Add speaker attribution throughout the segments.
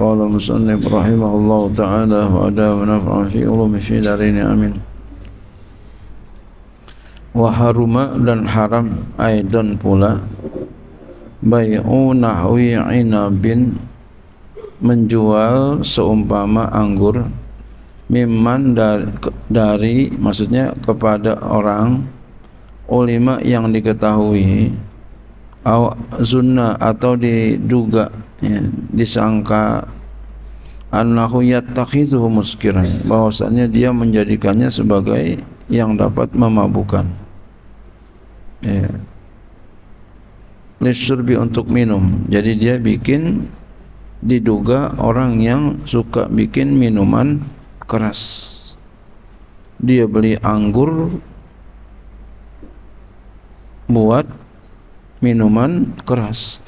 Speaker 1: rahimahullah Taala wa ada wa وأداه fi ulumi fi darini amin wa haruma dan haram aidan pula bayu nahwi inabin menjual seumpama anggur miman dari, dari maksudnya kepada orang ulima yang diketahui zunna atau diduga ya, disangka annahu yattakhizuhu muskiran bahwasanya dia menjadikannya sebagai yang dapat memabukkan ya lisurbi untuk minum jadi dia bikin diduga orang yang suka bikin minuman keras dia beli anggur buat minuman keras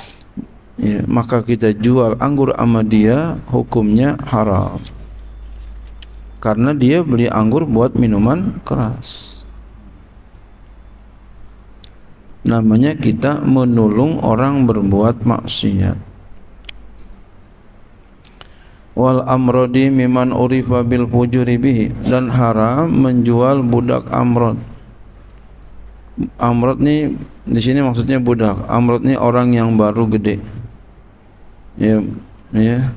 Speaker 1: ya, maka kita jual anggur sama dia hukumnya haram karena dia beli anggur buat minuman keras namanya kita menolong orang berbuat maksiat wal amrodi miman urifa bil fujuri bihi dan haram menjual budak amrod Amrod nih di sini maksudnya budak. Amrod nih orang yang baru gede. Ya, ya.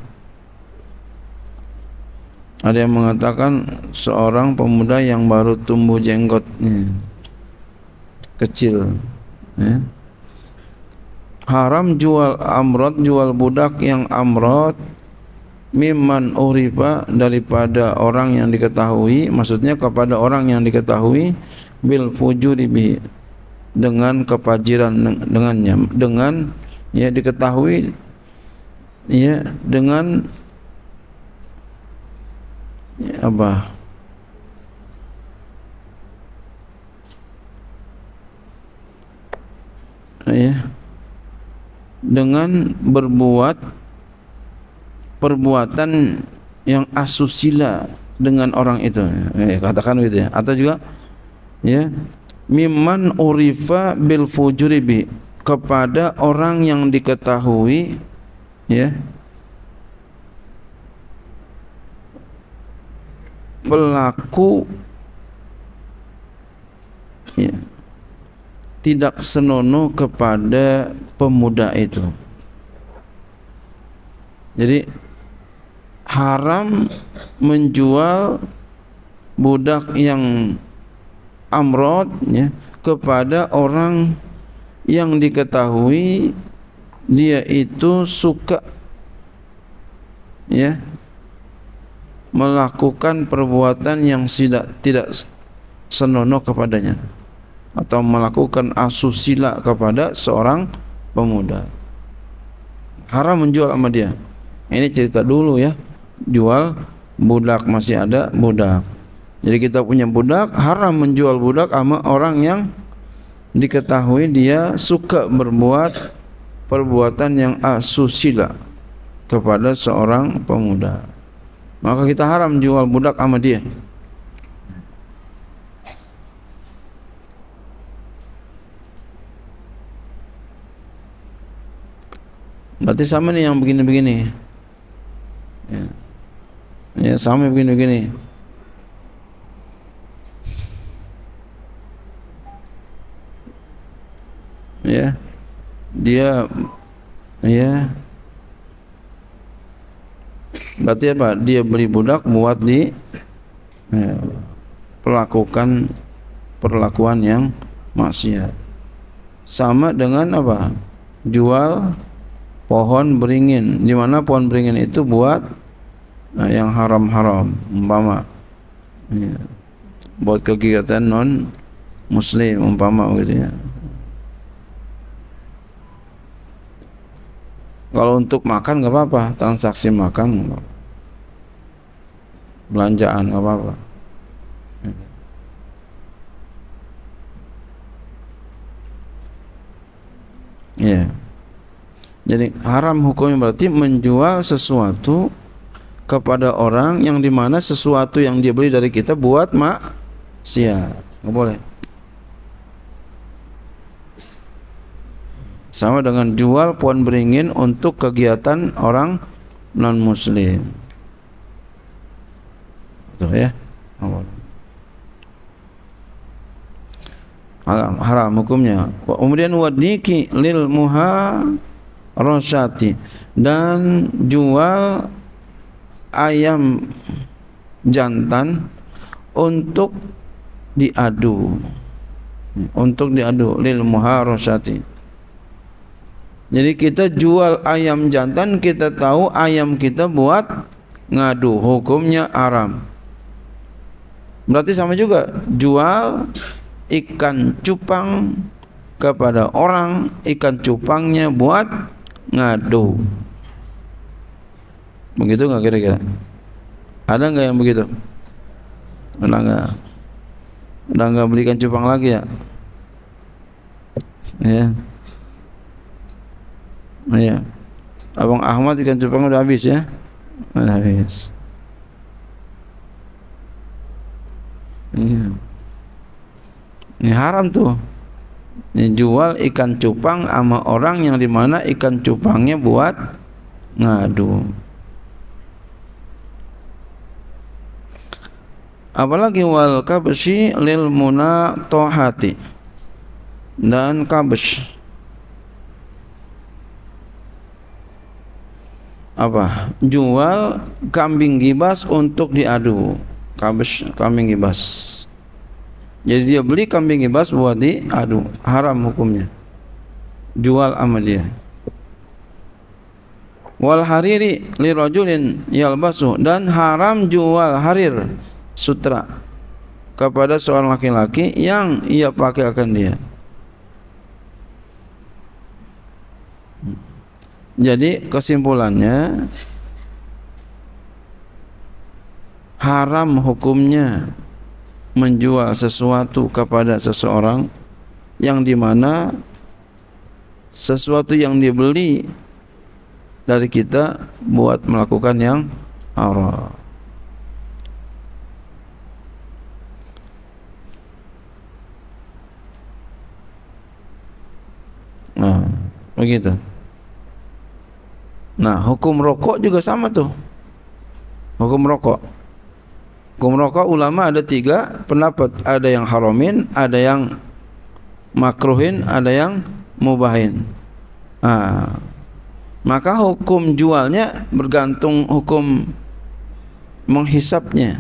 Speaker 1: Ada yang mengatakan seorang pemuda yang baru tumbuh jenggotnya kecil. Ya. Haram jual amrod, jual budak yang amrod mimman uripa daripada orang yang diketahui maksudnya kepada orang yang diketahui bil fujuri bihi dengan kepajiran dengannya dengan ya diketahui ya dengan ya, apa ya dengan berbuat perbuatan yang asusila dengan orang itu ya, katakan gitu ya atau juga ya miman urifa bil fujuribi kepada orang yang diketahui ya pelaku ya, tidak senonoh kepada pemuda itu jadi haram menjual budak yang amrod ya, kepada orang yang diketahui dia itu suka ya melakukan perbuatan yang tidak tidak senonoh kepadanya atau melakukan asusila kepada seorang pemuda haram menjual sama dia ini cerita dulu ya jual budak masih ada budak Jadi kita punya budak haram menjual budak sama orang yang diketahui dia suka berbuat perbuatan yang asusila kepada seorang pemuda. Maka kita haram jual budak sama dia. Berarti sama ni yang begini-begini. Ya. ya sama begini-begini. ya dia ya berarti apa dia beli budak buat di ya, perlakukan perlakuan yang maksiat sama dengan apa jual pohon beringin di mana pohon beringin itu buat nah, yang haram-haram umpama ya. buat kegiatan non muslim umpama gitu ya Kalau untuk makan nggak apa-apa, transaksi makan belanjaan nggak apa-apa. Ya. Yeah. Jadi haram hukumnya berarti menjual sesuatu kepada orang yang dimana sesuatu yang dia beli dari kita buat mak sia Nggak boleh. sama dengan jual pohon beringin untuk kegiatan orang non muslim itu ya haram, haram hukumnya kemudian wadiki lil muha rosati dan jual ayam jantan untuk diadu untuk diadu lil muharosati jadi kita jual ayam jantan kita tahu ayam kita buat ngadu hukumnya haram. Berarti sama juga jual ikan cupang kepada orang ikan cupangnya buat ngadu. Begitu nggak kira-kira? Ada nggak yang begitu? Udah nggak? Udah nggak belikan cupang lagi ya? Ya. Yeah ya abang Ahmad ikan cupang udah habis ya udah habis Iya. Ini haram tuh. Ini jual ikan cupang sama orang yang dimana ikan cupangnya buat ngadu. Apalagi wal kabsi lil munatohati dan kabes apa jual kambing gibas untuk diadu kabes kambing gibas jadi dia beli kambing gibas buat diadu haram hukumnya jual sama dia wal hariri li rajulin yalbasu dan haram jual harir sutra kepada seorang laki-laki yang ia pakai akan dia Jadi kesimpulannya haram hukumnya menjual sesuatu kepada seseorang yang dimana sesuatu yang dibeli dari kita buat melakukan yang haram. Nah, begitu. Nah, hukum rokok juga sama tuh. Hukum rokok. Hukum rokok ulama ada tiga pendapat. Ada yang haramin, ada yang makruhin, ada yang mubahin. Nah, maka hukum jualnya bergantung hukum menghisapnya.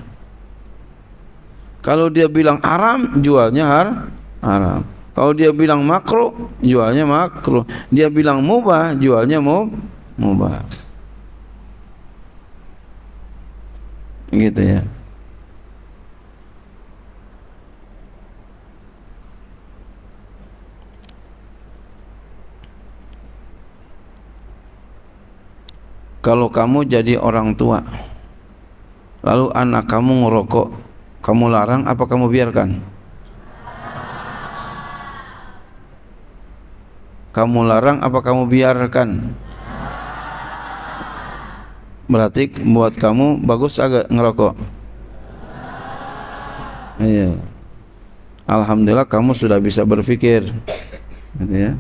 Speaker 1: Kalau dia bilang haram, jualnya har haram. Kalau dia bilang makruh, jualnya makruh. Dia bilang mubah, jualnya mubah mubah gitu ya kalau kamu jadi orang tua lalu anak kamu ngerokok kamu larang apa kamu biarkan kamu larang apa kamu biarkan berarti buat kamu bagus agak ngerokok iya Alhamdulillah kamu sudah bisa berpikir gitu ya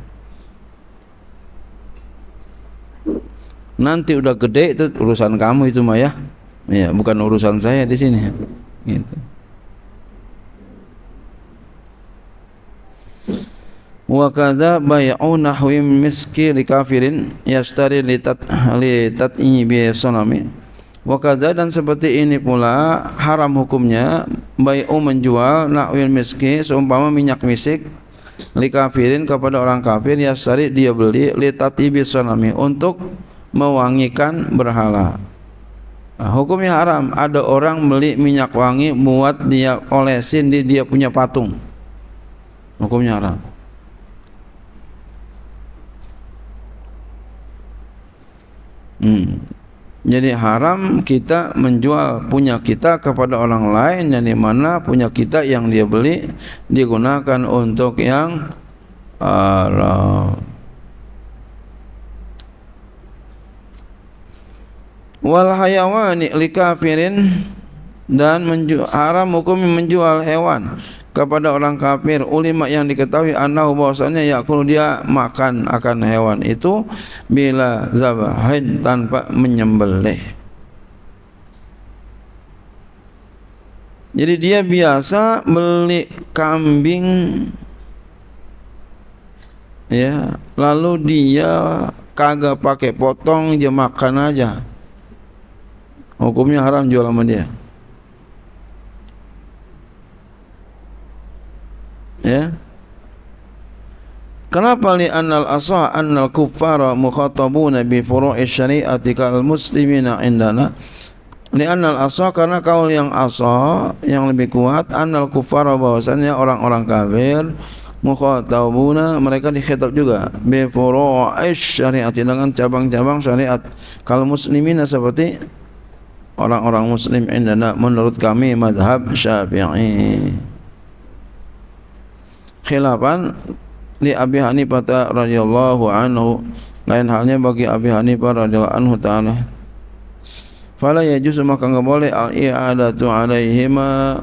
Speaker 1: nanti udah gede itu urusan kamu itu Maya. ya bukan urusan saya di sini gitu wa kadza bai'u nahwi miski li kafirin yashtari li tat li tat'i bi sanami wa kadza dan seperti ini pula haram hukumnya bai'u menjual nahwil miski seumpama minyak misik li kafirin kepada orang kafir yashtari dia beli li tat'i bi sanami untuk mewangikan berhala Nah, hukumnya haram. Ada orang beli minyak wangi buat dia olesin di dia punya patung. Hukumnya haram. Hmm. Jadi haram kita menjual punya kita kepada orang lain yang dimana punya kita yang dia beli digunakan untuk yang haram. Wal hayawani kafirin dan haram hukum menjual hewan kepada orang kafir ulama yang diketahui anahu bahwasanya yakul dia makan akan hewan itu bila zabahin tanpa menyembelih jadi dia biasa beli kambing ya lalu dia kagak pakai potong dia makan aja hukumnya haram jual sama dia Ya. Kenapa li annal asah annal kuffara mukhatabuna bi furu'i syari'ati kal muslimina indana? Li annal asah karena kaul yang asah yang lebih kuat annal kuffara bahwasanya orang-orang kafir mukhatabuna mereka dikhitab juga bi furu'i syari'ati dengan cabang-cabang syariat kal muslimina seperti orang-orang muslim indana menurut kami mazhab Syafi'i. khilafan li Abi Hanifah radhiyallahu anhu lain halnya bagi Abi Hanifah radhiyallahu anhu taala fala yajuzu maka enggak boleh al i'adatu alaihima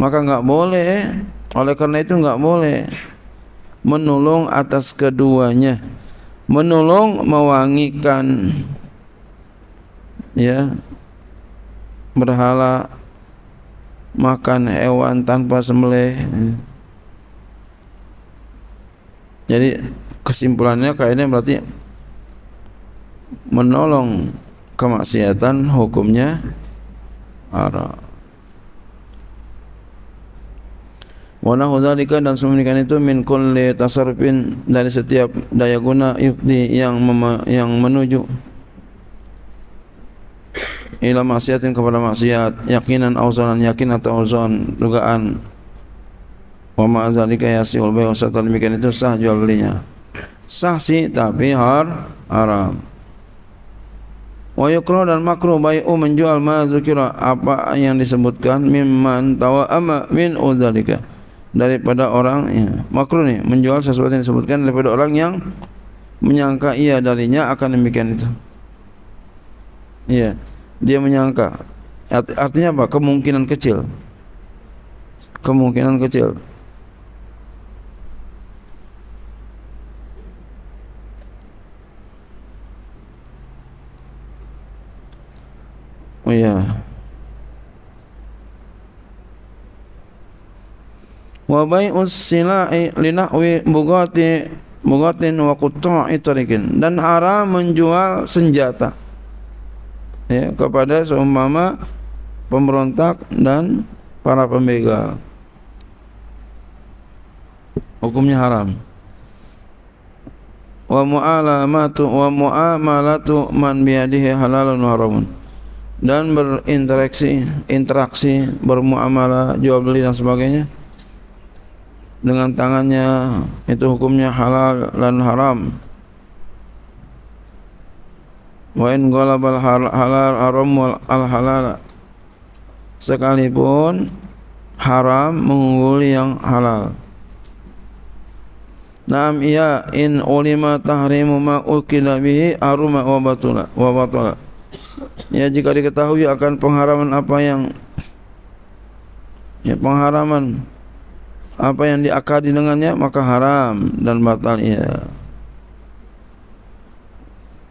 Speaker 1: maka enggak boleh oleh karena itu enggak boleh menolong atas keduanya menolong mewangikan ya berhala makan hewan tanpa sembelih jadi kesimpulannya kayaknya berarti menolong kemaksiatan hukumnya arah. Wana huzalika dan semikian itu min kulli tasarpin dari setiap daya guna yufdi yang yang menuju ila maksiatin kepada maksiat yakinan auzanan yakin atau auzan dugaan wa ma zalika yasihul bai'u satan demikian itu sah jual belinya sah sih tapi har haram wa yukrah dan makruh bayu menjual ma zukira apa yang disebutkan mimman tawa ama min uzalika daripada orang ya, makruh nih menjual sesuatu yang disebutkan daripada orang yang menyangka ia darinya akan demikian itu Iya, dia menyangka artinya apa kemungkinan kecil kemungkinan kecil Oh ya. Wa bai'us sila'i linahwi bugati bugatin wa itu tariqin dan haram menjual senjata ya, kepada seumpama pemberontak dan para pembegal. Hukumnya haram. Wa mu'alamatu wa mu'amalatu man biyadihi halalun haramun. Dan berinteraksi, interaksi, bermuamalah, jual beli dan sebagainya dengan tangannya itu hukumnya halal dan haram. wa in ghalabal halal haram wal al halal sekalipun haram mengungguli yang halal Naam iya in ulima tahrimu ma ukila bihi aruma wa batula wa batula Ya jika diketahui akan pengharaman apa yang ya pengharaman apa yang diakadi dengannya maka haram dan batal ya